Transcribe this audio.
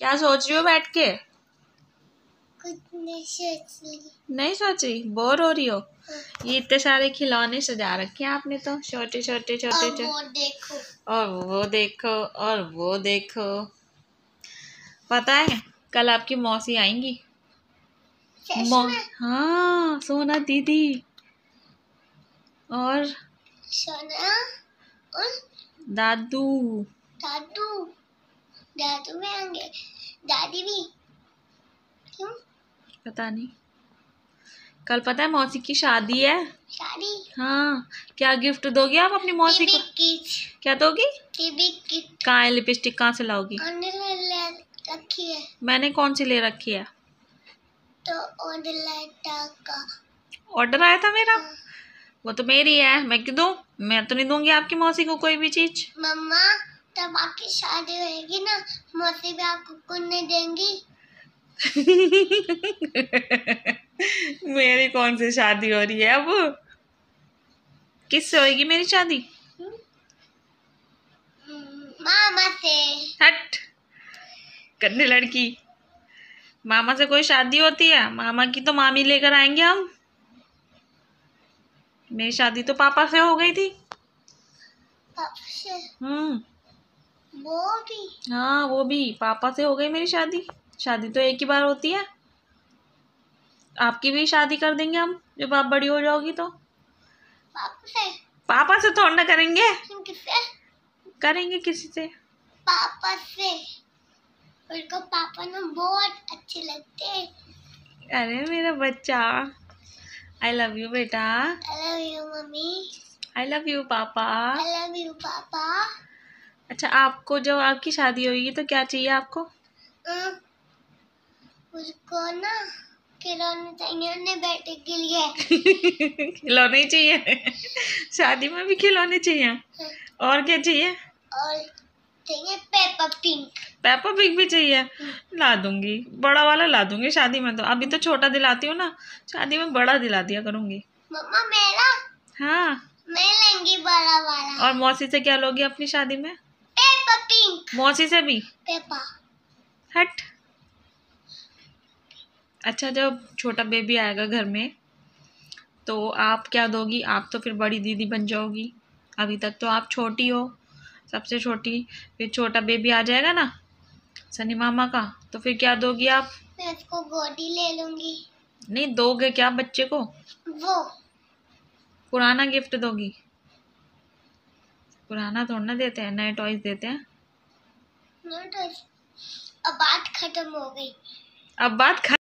क्या सोच रही हो बैठ के कुछ नहीं सोच रही नहीं सोच रही बोर हो रही हो हाँ। ये इतने सारे खिलौने सजा रखे हैं आपने तो छोटे छोटे छोटे छोटे और वो देखो और वो देखो और वो देखो पता है कल आपकी मौसी आएंगी मौ... हाँ सोना दीदी और सोना और दादू दादू दादू भी आएंगे दादी भी क्यों पता नहीं कल पता है मौसी की शादी है शादी हाँ क्या गिफ्ट दोगे आप अपनी मौसी को क्या दोगी कहाँ है लिपस्टिक कहाँ से लाओगी रखी है मैंने कौन सी ले रखी है तो ऑर्डर आया था मेरा हाँ। वो तो मेरी है मैं क्यों दू मैं तो नहीं दूंगी आपकी मौसी को कोई भी चीज मम्मा तब आपकी शादी होगी ना मौसी भी आपको कुन्ने देंगी मेरी कौन सी शादी हो रही है अब किससे होगी मेरी शादी मामा से हट करने लड़की मामा से कोई शादी होती है मामा की तो मामी लेकर आएंगे हम मेरी शादी तो पापा से हो गई थी पापा से हम्म वो भी हाँ वो भी पापा से हो गई मेरी शादी शादी तो एक ही बार होती है आपकी भी शादी कर देंगे हम जब आप बड़ी हो जाओगी तो पापा से पापा से थोड़ा ना करेंगे किससे करेंगे किसी से पापा से उनको पापा ना बहुत अच्छे लगते हैं अरे मेरा बच्चा आई लव यू बेटा I love you mummy I love you papa I love you पापा अच्छा आपको जब आपकी शादी होगी तो क्या चाहिए आपको उसको ना खिलौने चाहिए बेटे के लिए खिलौने चाहिए शादी में भी खिलौने चाहिए हाँ। और क्या चाहिए और चाहिए पेपा पिंक पेपा पिंक भी चाहिए ला दूंगी बड़ा वाला ला दूंगी शादी में तो अभी तो छोटा दिलाती हूँ ना शादी में बड़ा दिला दिया करूंगी मम्मा मेरा हाँ मैं लेंगी बड़ा वाला और मौसी से क्या लोगी अपनी शादी में पेपा पिंक मौसी से भी पेपा हट अच्छा जब छोटा बेबी आएगा घर में तो आप क्या दोगी आप तो फिर बड़ी दीदी बन जाओगी अभी तक तो आप छोटी हो सबसे छोटी फिर छोटा बेबी आ जाएगा ना सनी मामा का तो फिर क्या दोगी आप मैं उसको गोदी ले लूंगी नहीं दोगे क्या बच्चे को वो पुराना गिफ्ट दोगी पुराना थोड़ा ना देते हैं नए टॉयज देते हैं अब बात खत्म हो गई अब बात